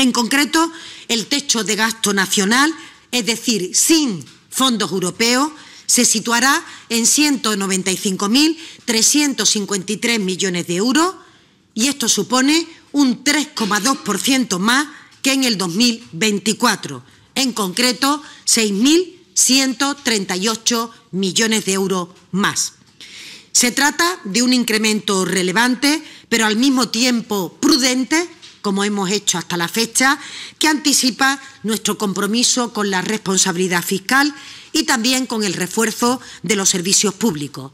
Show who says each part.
Speaker 1: En concreto,
Speaker 2: el techo de gasto nacional, es decir, sin fondos europeos, se situará en 195.353 millones de euros y esto supone un 3,2% más que en el 2024, en concreto 6.138 millones de euros más. Se trata de un incremento relevante, pero al mismo tiempo prudente, como hemos hecho hasta la fecha, que anticipa nuestro compromiso con la responsabilidad fiscal y también con el
Speaker 1: refuerzo de los servicios públicos.